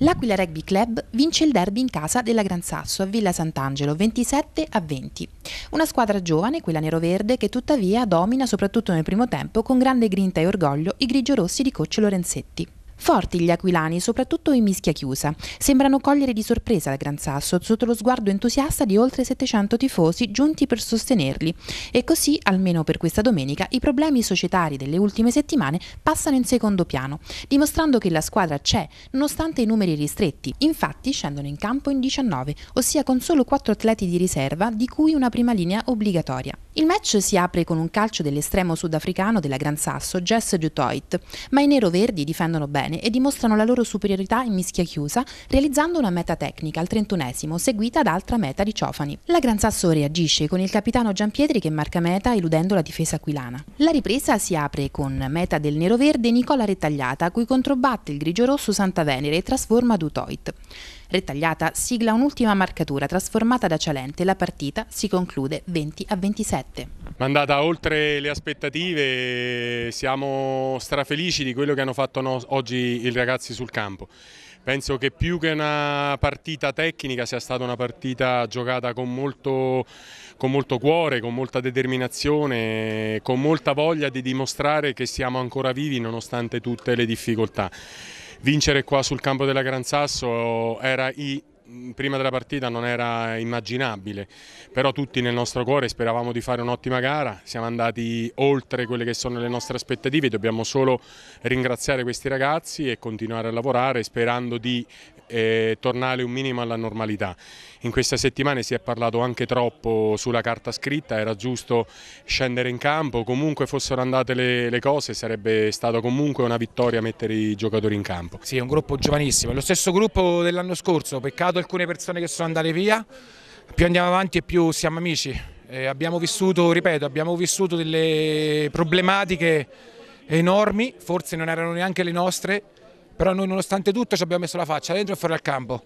L'Aquila Rugby Club vince il derby in casa della Gran Sasso a Villa Sant'Angelo 27 a 20. Una squadra giovane, quella nero-verde, che tuttavia domina soprattutto nel primo tempo con grande grinta e orgoglio i grigio-rossi di coach Lorenzetti. Forti gli aquilani, soprattutto in mischia chiusa. Sembrano cogliere di sorpresa la Gran Sasso sotto lo sguardo entusiasta di oltre 700 tifosi giunti per sostenerli. E così, almeno per questa domenica, i problemi societari delle ultime settimane passano in secondo piano, dimostrando che la squadra c'è, nonostante i numeri ristretti. Infatti scendono in campo in 19, ossia con solo 4 atleti di riserva, di cui una prima linea obbligatoria. Il match si apre con un calcio dell'estremo sudafricano della Gran Sasso, Jess Dutoit, ma i nero-verdi difendono bene bene e dimostrano la loro superiorità in mischia chiusa, realizzando una meta tecnica al 31 esimo seguita da altra meta di Ciofani. La Gran Sasso reagisce con il capitano Giampietri che marca meta eludendo la difesa aquilana. La ripresa si apre con meta del nero-verde Nicola Rettagliata, cui controbatte il grigio-rosso Santa Venere e trasforma Dutoit. Rettagliata sigla un'ultima marcatura trasformata da Cialente. La partita si conclude 20 a 27. Mandata oltre le aspettative, siamo strafelici di quello che hanno fatto oggi così i ragazzi sul campo. Penso che più che una partita tecnica sia stata una partita giocata con molto, con molto cuore, con molta determinazione, con molta voglia di dimostrare che siamo ancora vivi nonostante tutte le difficoltà. Vincere qua sul campo della Gran Sasso era i Mm, prima della partita non era immaginabile, però tutti nel nostro cuore speravamo di fare un'ottima gara, siamo andati oltre quelle che sono le nostre aspettative, dobbiamo solo ringraziare questi ragazzi e continuare a lavorare sperando di e tornare un minimo alla normalità. In questa settimana si è parlato anche troppo sulla carta scritta, era giusto scendere in campo, comunque fossero andate le, le cose sarebbe stata comunque una vittoria mettere i giocatori in campo. Sì, è un gruppo giovanissimo, è lo stesso gruppo dell'anno scorso, peccato alcune persone che sono andate via, più andiamo avanti e più siamo amici. Eh, abbiamo vissuto, ripeto, abbiamo vissuto delle problematiche enormi, forse non erano neanche le nostre, però noi nonostante tutto ci abbiamo messo la faccia dentro e fuori al campo.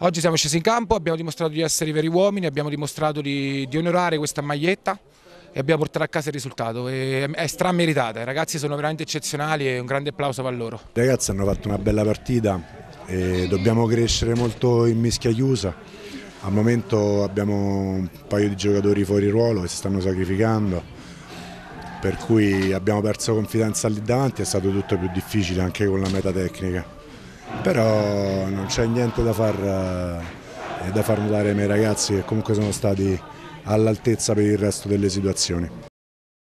Oggi siamo scesi in campo, abbiamo dimostrato di essere i veri uomini, abbiamo dimostrato di, di onorare questa maglietta e abbiamo portato a casa il risultato. E ehm, è strameritata, i ragazzi sono veramente eccezionali e un grande applauso per loro. I ragazzi hanno fatto una bella partita e dobbiamo crescere molto in mischia chiusa. Al momento abbiamo un paio di giocatori fuori ruolo che si stanno sacrificando per cui abbiamo perso confidenza lì davanti, è stato tutto più difficile anche con la meta tecnica. Però non c'è niente da far, eh, da far notare ai miei ragazzi che comunque sono stati all'altezza per il resto delle situazioni.